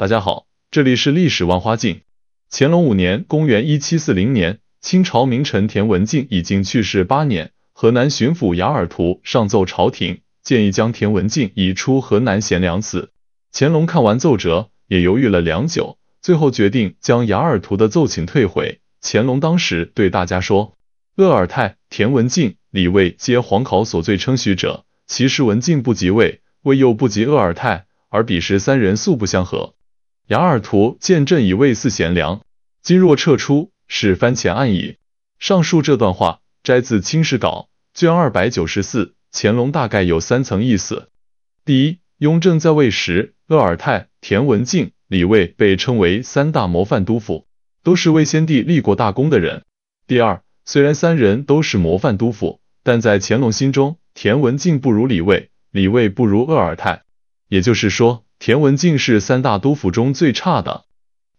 大家好，这里是历史万花镜。乾隆五年，公元一七四零年，清朝名臣田文镜已经去世八年。河南巡抚雅尔图上奏朝廷，建议将田文镜移出河南贤良祠。乾隆看完奏折，也犹豫了良久，最后决定将雅尔图的奏请退回。乾隆当时对大家说：鄂尔泰、田文镜、李卫，皆皇考所最称许者。其实文镜不及魏，卫又不及鄂尔泰，而彼时三人素不相合。雅尔图见朕已未似贤良，今若撤出，是番前案矣。上述这段话摘自《清史稿》卷二百九十四。乾隆大概有三层意思：第一，雍正在位时，鄂尔泰、田文镜、李卫被称为三大模范督府，都是为先帝立过大功的人；第二，虽然三人都是模范督府，但在乾隆心中，田文镜不如李卫，李卫不如鄂尔泰。也就是说。田文镜是三大督府中最差的，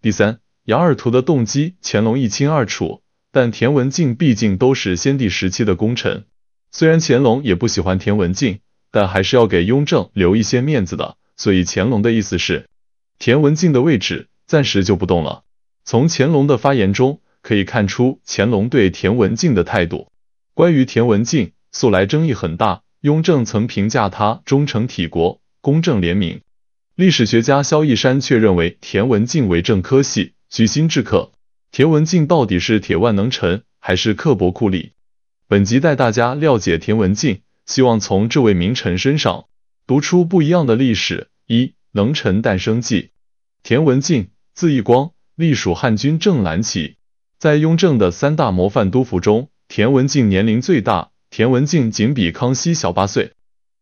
第三。杨二图的动机，乾隆一清二楚，但田文镜毕竟都是先帝时期的功臣，虽然乾隆也不喜欢田文镜，但还是要给雍正留一些面子的，所以乾隆的意思是，田文镜的位置暂时就不动了。从乾隆的发言中可以看出，乾隆对田文镜的态度。关于田文镜，素来争议很大，雍正曾评价他忠诚体国，公正廉明。历史学家萧一山却认为，田文镜为政科系，居心至刻。田文镜到底是铁腕能臣，还是刻薄酷吏？本集带大家了解田文镜，希望从这位名臣身上读出不一样的历史。一、能臣诞生记：田文镜，字义光，隶属汉军正蓝旗。在雍正的三大模范督抚中，田文镜年龄最大。田文镜仅比康熙小八岁，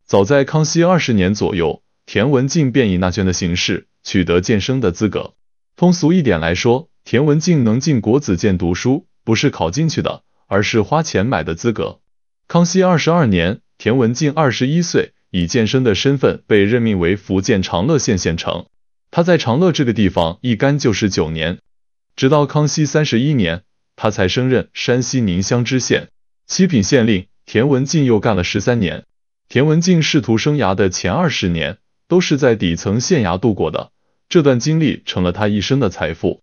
早在康熙二十年左右。田文静便以那卷的形式取得荐生的资格。通俗一点来说，田文静能进国子监读书，不是考进去的，而是花钱买的资格。康熙二十二年，田文静二十一岁，以荐生的身份被任命为福建长乐县县丞。他在长乐这个地方一干就是九年，直到康熙三十一年，他才升任山西宁乡知县，七品县令。田文静又干了十三年。田文静仕途生涯的前二十年。都是在底层县衙度过的，这段经历成了他一生的财富。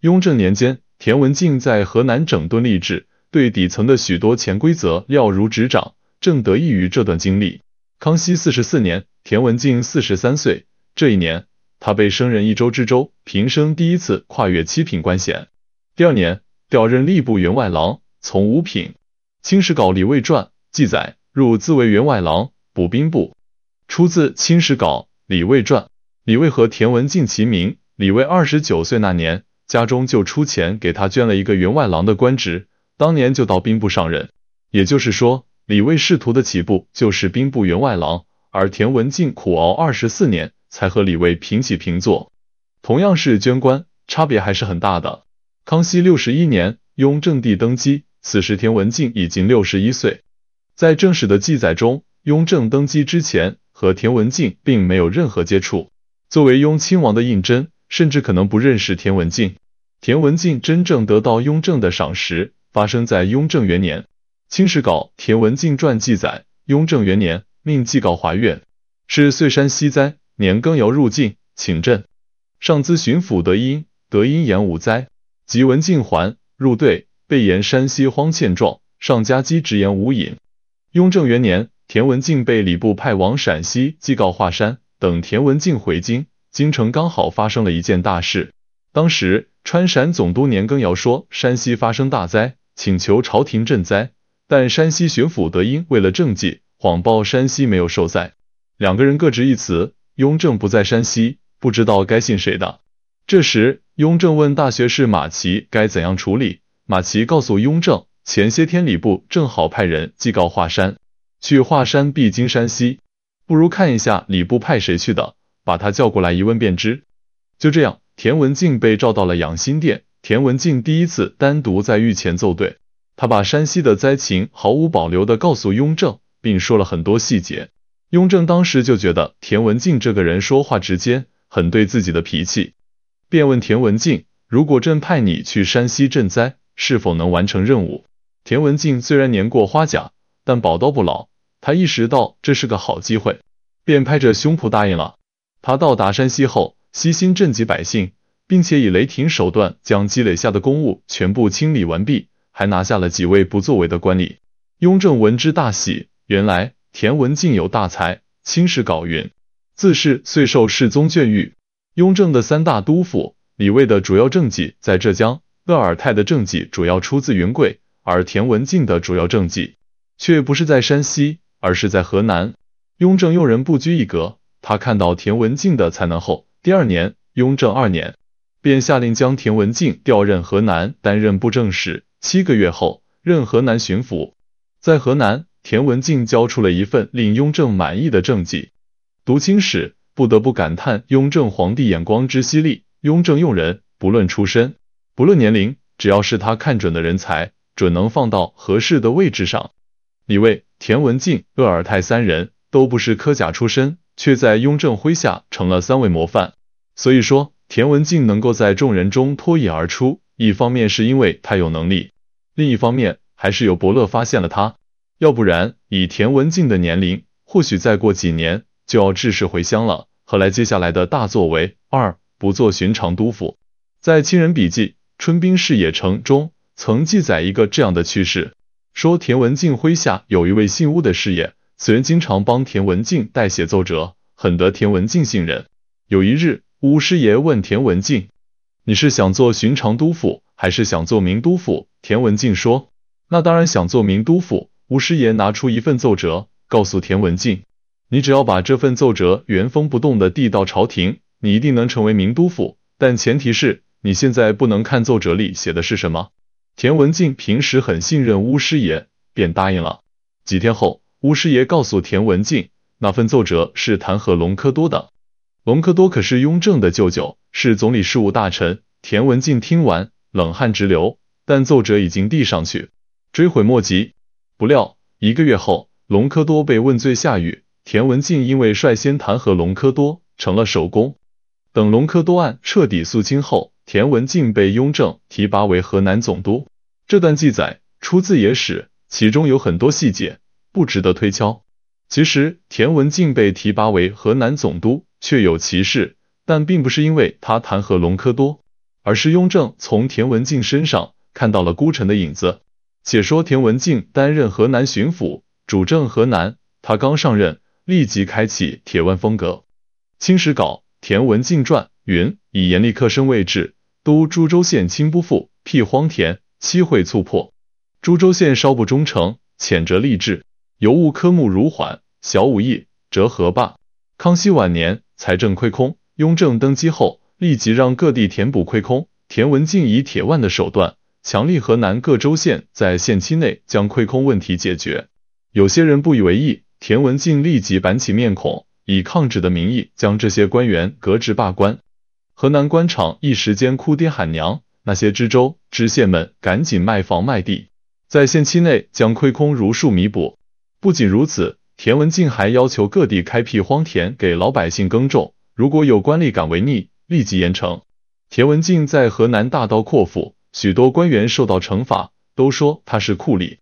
雍正年间，田文镜在河南整顿吏治，对底层的许多潜规则了如指掌，正得益于这段经历。康熙四十四年，田文镜四十三岁，这一年他被升任一州知州，平生第一次跨越七品官衔。第二年，调任吏部员外郎，从五品。清史稿李卫传记载：入自为员外郎，补兵部。出自《清史稿·李卫传》，李卫和田文镜齐名。李卫二十九岁那年，家中就出钱给他捐了一个员外郎的官职，当年就到兵部上任。也就是说，李卫仕途的起步就是兵部员外郎，而田文镜苦熬二十四年才和李卫平起平坐。同样是捐官，差别还是很大的。康熙六十一年，雍正帝登基，此时田文镜已经六十一岁。在正史的记载中，雍正登基之前。和田文镜并没有任何接触，作为雍亲王的胤禛，甚至可能不认识田文镜。田文镜真正得到雍正的赏识，发生在雍正元年，《清史稿田文镜传》记载，雍正元年命祭告华岳，是岁山西灾，年羹尧入境，请朕上咨巡抚德音，德音言无灾，即文静还入队，被言山西荒歉状，上加级，直言无隐。雍正元年。田文静被礼部派往陕西祭告华山。等田文静回京，京城刚好发生了一件大事。当时川陕总督年羹尧说山西发生大灾，请求朝廷赈灾，但山西巡抚德英为了政绩，谎报山西没有受灾。两个人各执一词，雍正不在山西，不知道该信谁的。这时雍正问大学士马齐该怎样处理，马齐告诉雍正，前些天礼部正好派人祭告华山。去华山必经山西，不如看一下礼部派谁去的，把他叫过来一问便知。就这样，田文静被召到了养心殿。田文静第一次单独在御前奏对，他把山西的灾情毫无保留的告诉雍正，并说了很多细节。雍正当时就觉得田文静这个人说话直接，很对自己的脾气，便问田文静，如果朕派你去山西赈灾，是否能完成任务？田文静虽然年过花甲，但宝刀不老。他意识到这是个好机会，便拍着胸脯答应了。他到达山西后，悉心赈济百姓，并且以雷霆手段将积累下的公务全部清理完毕，还拿下了几位不作为的官吏。雍正闻之大喜，原来田文镜有大才，轻视搞云：“自是遂受世宗眷遇。雍正的三大督府李卫的主要政绩在浙江，鄂尔泰的政绩主要出自云贵，而田文镜的主要政绩，却不是在山西。而是在河南，雍正用人不拘一格。他看到田文静的才能后，第二年，雍正二年，便下令将田文静调任河南担任布政使，七个月后任河南巡抚。在河南，田文静交出了一份令雍正满意的政绩。读《清史》，不得不感叹雍正皇帝眼光之犀利。雍正用人不论出身，不论年龄，只要是他看准的人才，准能放到合适的位置上。李卫。田文静、鄂尔泰三人都不是科甲出身，却在雍正麾下成了三位模范。所以说，田文静能够在众人中脱颖而出，一方面是因为他有能力，另一方面还是有伯乐发现了他。要不然，以田文静的年龄，或许再过几年就要致仕回乡了。何来接下来的大作为二，不做寻常督府。在《清人笔记春冰释野城中曾记载一个这样的趣事。说田文静麾下有一位姓巫的师爷，此人经常帮田文静代写奏折，很得田文静信任。有一日，巫师爷问田文静，你是想做寻常都府，还是想做名都府？田文静说，那当然想做名都府。巫师爷拿出一份奏折，告诉田文静，你只要把这份奏折原封不动的递到朝廷，你一定能成为名都府。但前提是你现在不能看奏折里写的是什么。田文静平时很信任巫师爷，便答应了。几天后，巫师爷告诉田文静，那份奏折是弹劾隆科多的。隆科多可是雍正的舅舅，是总理事务大臣。田文静听完，冷汗直流。但奏折已经递上去，追悔莫及。不料一个月后，隆科多被问罪下狱，田文静因为率先弹劾隆科多，成了首功。等隆科多案彻底肃清后，田文镜被雍正提拔为河南总督，这段记载出自野史，其中有很多细节不值得推敲。其实田文镜被提拔为河南总督确有其事，但并不是因为他弹劾隆科多，而是雍正从田文镜身上看到了孤臣的影子。且说田文镜担任河南巡抚，主政河南，他刚上任，立即开启铁腕风格。清史稿田文镜传云：以严厉克身为置。都株洲县清不复辟荒田七会促破，株洲县稍不忠诚遣责吏治，尤务科目如缓小武义折河坝。康熙晚年财政亏空，雍正登基后立即让各地填补亏空。田文镜以铁腕的手段，强力河南各州县在限期内将亏空问题解决。有些人不以为意，田文镜立即板起面孔，以抗旨的名义将这些官员革职罢官。河南官场一时间哭爹喊娘，那些知州、知县们赶紧卖房卖地，在限期内将亏空如数弥补。不仅如此，田文静还要求各地开辟荒田给老百姓耕种，如果有官吏敢违逆，立即严惩。田文静在河南大刀阔斧，许多官员受到惩罚，都说他是酷吏。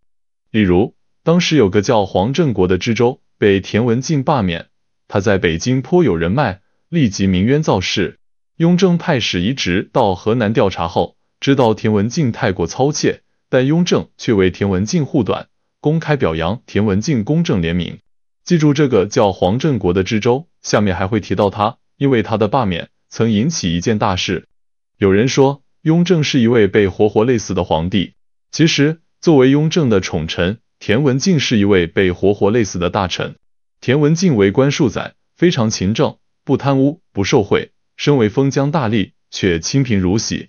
例如，当时有个叫黄振国的知州被田文静罢免，他在北京颇有人脉，立即鸣冤造势。雍正派使一直到河南调查后，知道田文静太过操切，但雍正却为田文静护短，公开表扬田文静公正廉明。记住这个叫黄振国的知州，下面还会提到他，因为他的罢免曾引起一件大事。有人说雍正是一位被活活累死的皇帝，其实作为雍正的宠臣，田文静是一位被活活累死的大臣。田文静为官数载，非常勤政，不贪污，不受贿。身为封疆大吏，却清贫如洗。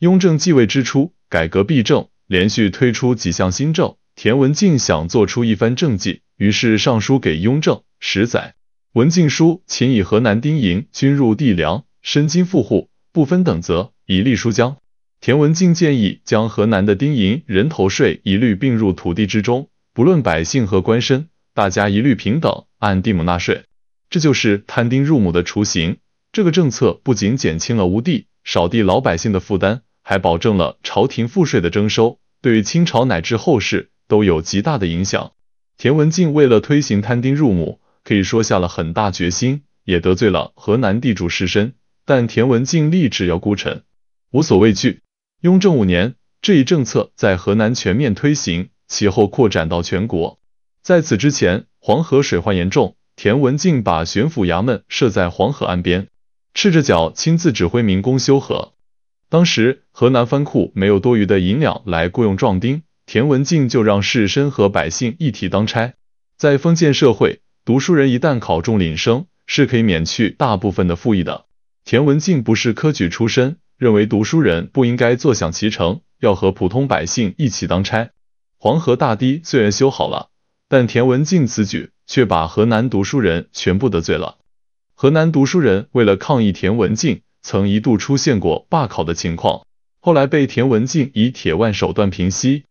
雍正继位之初，改革弊政，连续推出几项新政。田文镜想做出一番政绩，于是上书给雍正。十载，文镜书请以河南丁银均入地粮，申金富户不分等，则以利书江。田文镜建议将河南的丁银人头税一律并入土地之中，不论百姓和官绅，大家一律平等，按地亩纳税，这就是摊丁入亩的雏形。这个政策不仅减轻了无地、少地老百姓的负担，还保证了朝廷赋税的征收，对清朝乃至后世都有极大的影响。田文静为了推行摊丁入亩，可以说下了很大决心，也得罪了河南地主士绅，但田文静立志要孤臣，无所畏惧。雍正五年，这一政策在河南全面推行，其后扩展到全国。在此之前，黄河水患严重，田文静把巡抚衙门设在黄河岸边。赤着脚亲自指挥民工修河，当时河南藩库没有多余的银两来雇佣壮丁，田文静就让士绅和百姓一起当差。在封建社会，读书人一旦考中领生，是可以免去大部分的赋役的。田文静不是科举出身，认为读书人不应该坐享其成，要和普通百姓一起当差。黄河大堤虽然修好了，但田文静此举却把河南读书人全部得罪了。河南读书人为了抗议田文静，曾一度出现过罢考的情况，后来被田文静以铁腕手段平息。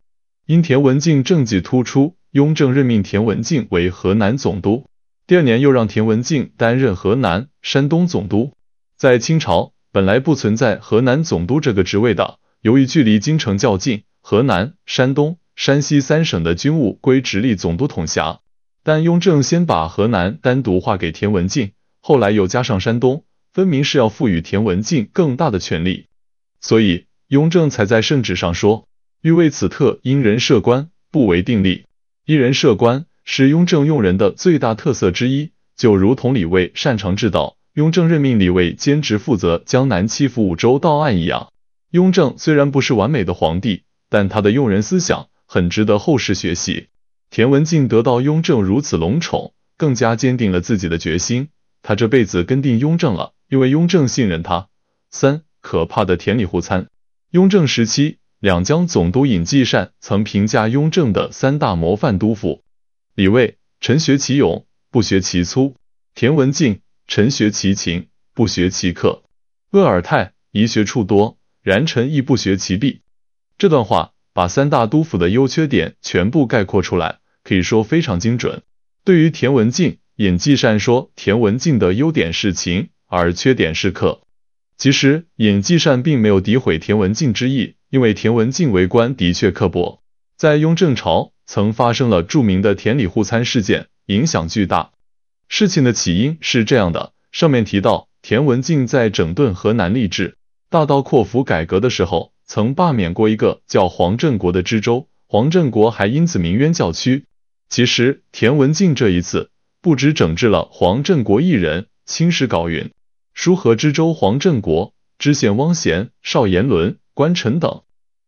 因田文静政绩突出，雍正任命田文静为河南总督，第二年又让田文静担任河南、山东总督。在清朝，本来不存在河南总督这个职位的，由于距离京城较近，河南、山东、山西三省的军务归直隶总督统辖，但雍正先把河南单独划给田文静。后来又加上山东，分明是要赋予田文镜更大的权力，所以雍正才在圣旨上说，欲为此特因人设官，不为定例。一人设官是雍正用人的最大特色之一，就如同李卫擅长治道，雍正任命李卫兼职负责江南七府五州道案一样。雍正虽然不是完美的皇帝，但他的用人思想很值得后世学习。田文镜得到雍正如此隆宠，更加坚定了自己的决心。他这辈子跟定雍正了，因为雍正信任他。三可怕的田里胡参，雍正时期两江总督尹继善曾评价雍正的三大模范督府：李卫，陈学其勇，不学其粗；田文镜，陈学其勤，不学其刻；鄂尔泰，宜学处多，然臣亦不学其弊。这段话把三大督府的优缺点全部概括出来，可以说非常精准。对于田文镜。尹继善说田文镜的优点是勤，而缺点是刻。其实尹继善并没有诋毁田文镜之意，因为田文镜为官的确刻薄，在雍正朝曾发生了著名的田里互参事件，影响巨大。事情的起因是这样的：上面提到田文镜在整顿河南吏治、大刀阔斧改革的时候，曾罢免过一个叫黄振国的知州，黄振国还因此鸣冤叫屈。其实田文镜这一次。不止整治了黄振国一人，青史稿云，舒和知州黄振国，知县汪贤、邵延伦、关臣等，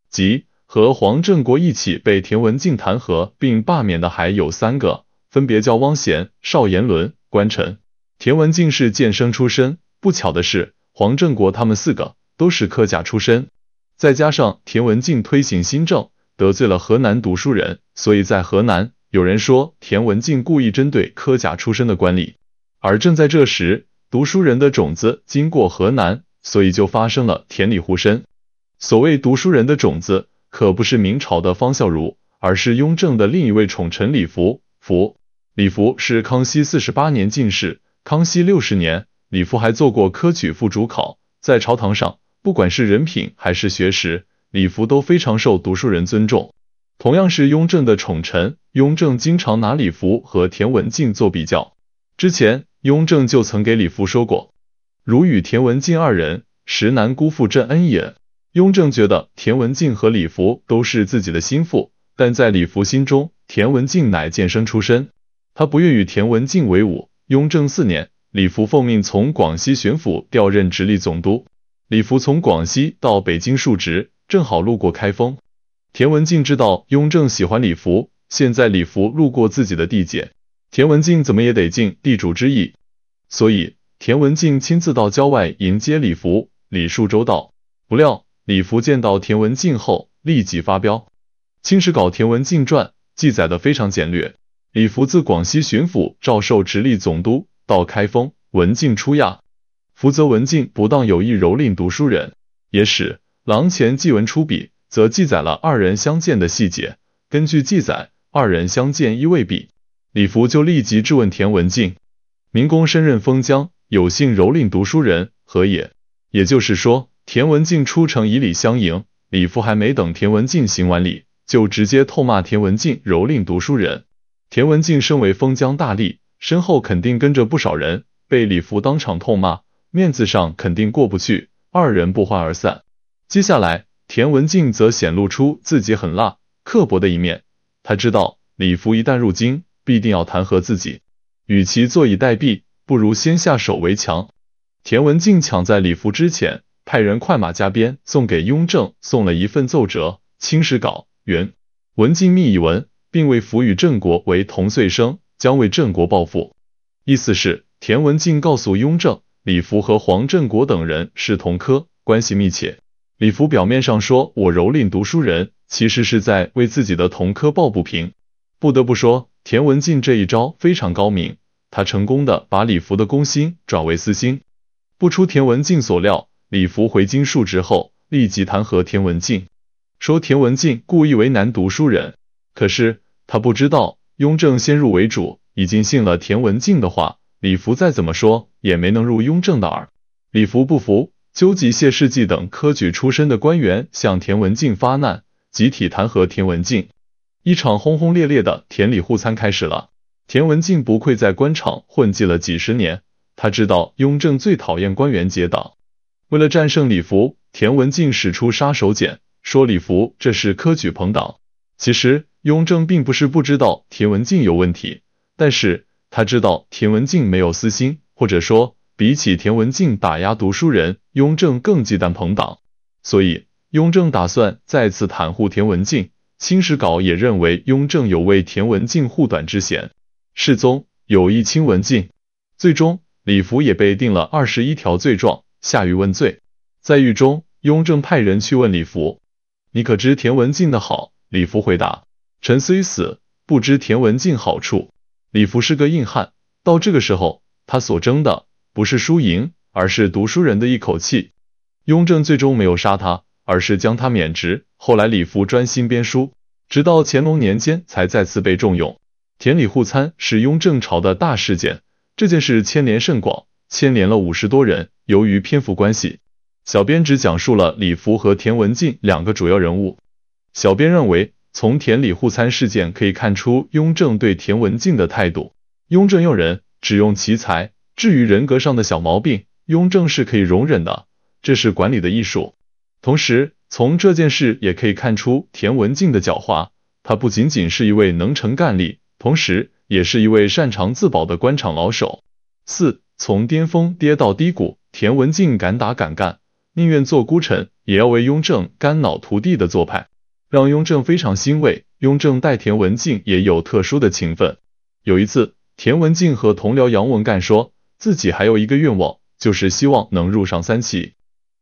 即和黄振国一起被田文静弹劾并罢免的还有三个，分别叫汪贤、邵延伦、关臣。田文静是监生出身，不巧的是黄振国他们四个都是科甲出身，再加上田文静推行新政，得罪了河南读书人，所以在河南。有人说田文镜故意针对科甲出身的官吏，而正在这时，读书人的种子经过河南，所以就发生了田李互争。所谓读书人的种子，可不是明朝的方孝孺，而是雍正的另一位宠臣李福福。李福是康熙四十八年进士，康熙六十年，李福还做过科举副主考，在朝堂上，不管是人品还是学识，李福都非常受读书人尊重。同样是雍正的宠臣，雍正经常拿李福和田文镜做比较。之前，雍正就曾给李福说过，如与田文镜二人，实难辜负朕恩也。雍正觉得田文镜和李福都是自己的心腹，但在李福心中，田文镜乃剑生出身，他不愿与田文镜为伍。雍正四年，李福奉命从广西巡抚调任直隶总督，李福从广西到北京述职，正好路过开封。田文静知道雍正喜欢李福，现在李福路过自己的地界，田文静怎么也得尽地主之谊，所以田文静亲自到郊外迎接李福，礼数周到。不料李福见到田文静后立即发飙。《清史稿·田文静传》记载的非常简略，李福自广西巡抚、赵寿直隶总督到开封，文静出亚，福泽文静不当有意蹂躏读书人，《也使郎前祭文出笔。则记载了二人相见的细节。根据记载，二人相见亦未毕，李福就立即质问田文静：“民工身任封疆，有幸蹂躏读书人，何也？”也就是说，田文静出城以礼相迎，李福还没等田文静行完礼，就直接痛骂田文静蹂躏读书人。田文静身为封疆大吏，身后肯定跟着不少人，被李福当场痛骂，面子上肯定过不去，二人不欢而散。接下来。田文静则显露出自己狠辣、刻薄的一面。他知道李福一旦入京，必定要弹劾自己。与其坐以待毙，不如先下手为强。田文静抢在李福之前，派人快马加鞭送给雍正送了一份奏折，清史稿原文静密以文，并未福与郑国为同岁生，将为郑国报复。意思是田文静告诉雍正，李福和黄振国等人是同科，关系密切。李福表面上说“我蹂躏读书人”，其实是在为自己的同科抱不平。不得不说，田文静这一招非常高明，他成功的把李福的公心转为私心。不出田文静所料，李福回京述职后，立即弹劾田文静，说田文静故意为难读书人。可是他不知道，雍正先入为主，已经信了田文静的话，李福再怎么说也没能入雍正的耳。李福不服。纠集谢世济等科举出身的官员向田文静发难，集体弹劾田文静，一场轰轰烈烈的田李互参开始了。田文静不愧在官场混迹了几十年，他知道雍正最讨厌官员结党。为了战胜李福，田文静使出杀手锏，说李福这是科举朋党。其实雍正并不是不知道田文静有问题，但是他知道田文静没有私心，或者说。比起田文镜打压读书人，雍正更忌惮朋党，所以雍正打算再次袒护田文镜。清史稿也认为雍正有为田文镜护短之嫌。世宗有意亲文静。最终李福也被定了二十一条罪状，下狱问罪。在狱中，雍正派人去问李福，你可知田文静的好？李福回答，臣虽死，不知田文静好处。李福是个硬汉，到这个时候，他所争的。不是输赢，而是读书人的一口气。雍正最终没有杀他，而是将他免职。后来李福专心编书，直到乾隆年间才再次被重用。田里互参是雍正朝的大事件，这件事牵连甚广，牵连了五十多人。由于篇幅关系，小编只讲述了李福和田文镜两个主要人物。小编认为，从田里互参事件可以看出雍正对田文镜的态度。雍正用人，只用奇才。至于人格上的小毛病，雍正是可以容忍的，这是管理的艺术。同时，从这件事也可以看出田文静的狡猾，他不仅仅是一位能成干吏，同时也是一位擅长自保的官场老手。四从巅峰跌到低谷，田文静敢打敢干，宁愿做孤臣，也要为雍正肝脑涂地的做派，让雍正非常欣慰。雍正待田文静也有特殊的情分，有一次田文静和同僚杨文干说。自己还有一个愿望，就是希望能入上三旗。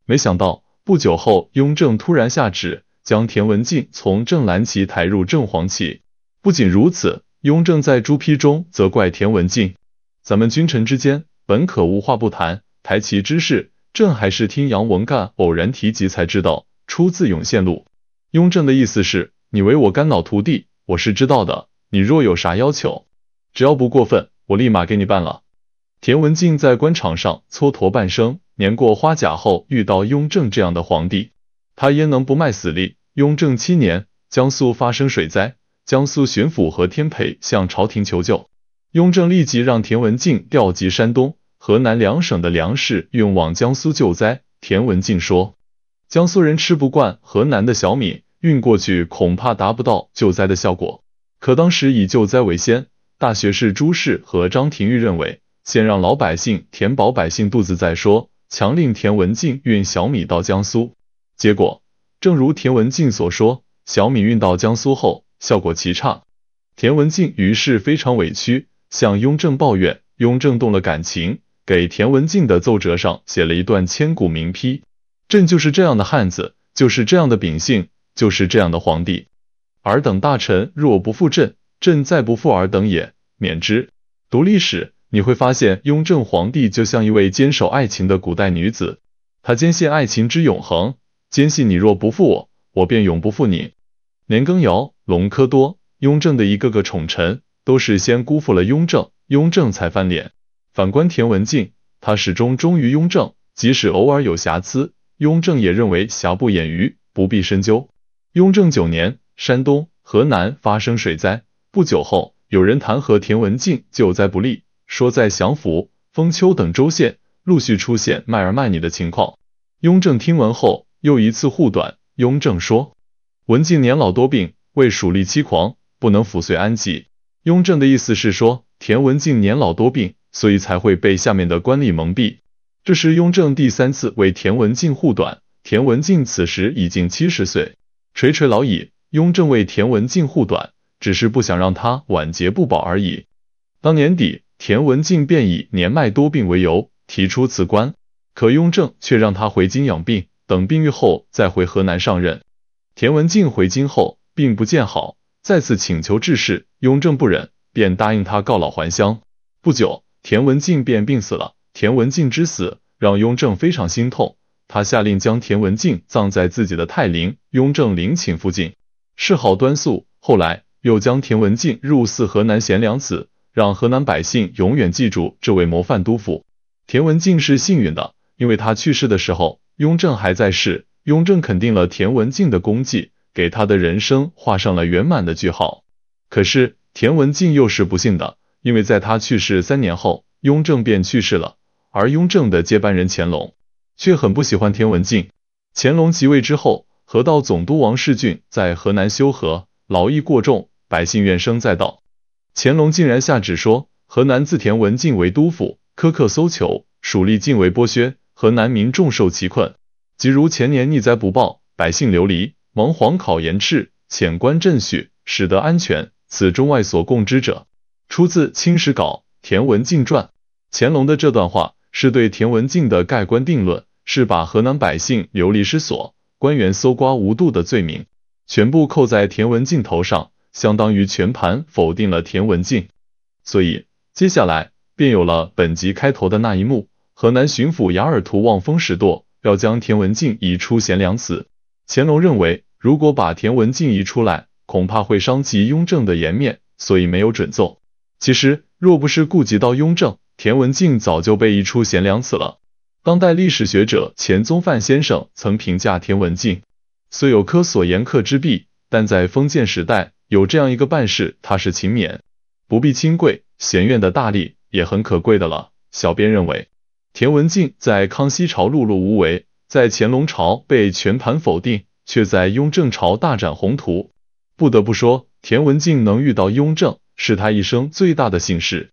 没想到不久后，雍正突然下旨，将田文镜从正蓝旗抬入正黄旗。不仅如此，雍正在朱批中责怪田文镜：“咱们君臣之间本可无话不谈，抬旗之事，朕还是听杨文干偶然提及才知道。”出自《永宪录》，雍正的意思是：你为我肝脑涂地，我是知道的。你若有啥要求，只要不过分，我立马给你办了。田文静在官场上蹉跎半生，年过花甲后遇到雍正这样的皇帝，他焉能不卖死力？雍正七年，江苏发生水灾，江苏巡抚何天培向朝廷求救，雍正立即让田文静调集山东、河南两省的粮食运往江苏救灾。田文静说：“江苏人吃不惯河南的小米，运过去恐怕达不到救灾的效果。”可当时以救灾为先，大学士朱氏和张廷玉认为。先让老百姓填饱百姓肚子再说，强令田文静运小米到江苏，结果正如田文静所说，小米运到江苏后效果极差。田文静于是非常委屈，向雍正抱怨。雍正动了感情，给田文静的奏折上写了一段千古名批：“朕就是这样的汉子，就是这样的秉性，就是这样的皇帝。尔等大臣若不负朕，朕再不负尔等也，免之。”读历史。你会发现，雍正皇帝就像一位坚守爱情的古代女子，他坚信爱情之永恒，坚信你若不负我，我便永不负你。年羹尧、隆科多、雍正的一个个宠臣，都是先辜负了雍正，雍正才翻脸。反观田文静，他始终忠于雍正，即使偶尔有瑕疵，雍正也认为瑕不掩瑜，不必深究。雍正九年，山东、河南发生水灾，不久后有人弹劾田文静救灾不力。说在祥符、封丘等州县陆续出现卖儿卖女的情况，雍正听闻后又一次护短。雍正说，文静年老多病，为鼠立妻狂，不能抚遂安吉。”雍正的意思是说，田文静年老多病，所以才会被下面的官吏蒙蔽。这是雍正第三次为田文静护短。田文静此时已经七十岁，垂垂老矣。雍正为田文静护短，只是不想让他晚节不保而已。当年底。田文静便以年迈多病为由提出辞官，可雍正却让他回京养病，等病愈后再回河南上任。田文静回京后病不见好，再次请求治事，雍正不忍，便答应他告老还乡。不久，田文静便病死了。田文静之死让雍正非常心痛，他下令将田文静葬在自己的泰陵雍正陵寝附近，谥号端肃。后来又将田文静入祀河南贤良祠。让河南百姓永远记住这位模范督府。田文静是幸运的，因为他去世的时候，雍正还在世，雍正肯定了田文静的功绩，给他的人生画上了圆满的句号。可是田文静又是不幸的，因为在他去世三年后，雍正便去世了，而雍正的接班人乾隆，却很不喜欢田文静。乾隆即位之后，河道总督王士俊在河南修河，劳役过重，百姓怨声载道。乾隆竟然下旨说：“河南自田文镜为督抚，苛刻搜求，属吏尽为剥削，河南民众受其困。即如前年逆灾不报，百姓流离，蒙皇考严斥，遣官镇恤，使得安全。此中外所共知者。”出自《清史稿·田文镜传》。乾隆的这段话是对田文镜的盖棺定论，是把河南百姓流离失所、官员搜刮无度的罪名，全部扣在田文镜头上。相当于全盘否定了田文静，所以接下来便有了本集开头的那一幕。河南巡抚雅尔图望风使舵，要将田文静移出贤良祠。乾隆认为，如果把田文静移出来，恐怕会伤及雍正的颜面，所以没有准奏。其实，若不是顾及到雍正，田文静早就被移出贤良祠了。当代历史学者钱宗范先生曾评价田文静：虽有科索严苛之弊，但在封建时代。有这样一个办事他是勤勉、不必亲贵、贤怨的大力也很可贵的了。小编认为，田文镜在康熙朝碌碌无为，在乾隆朝被全盘否定，却在雍正朝大展宏图。不得不说，田文镜能遇到雍正，是他一生最大的幸事。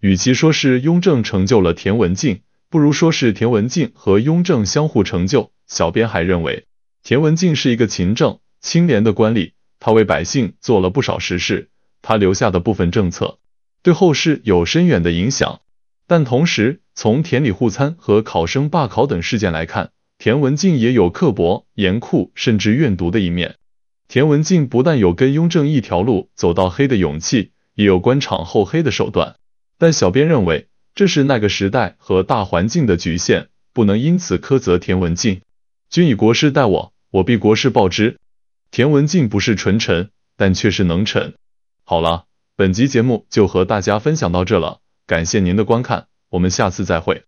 与其说是雍正成就了田文镜，不如说是田文镜和雍正相互成就。小编还认为，田文镜是一个勤政、清廉的官吏。他为百姓做了不少实事，他留下的部分政策，对后世有深远的影响。但同时，从田里互参和考生罢考等事件来看，田文镜也有刻薄、严酷甚至怨毒的一面。田文镜不但有跟雍正一条路走到黑的勇气，也有官场厚黑的手段。但小编认为，这是那个时代和大环境的局限，不能因此苛责田文镜。君以国事待我，我必国事报之。田文静不是纯臣，但却是能臣。好了，本集节目就和大家分享到这了，感谢您的观看，我们下次再会。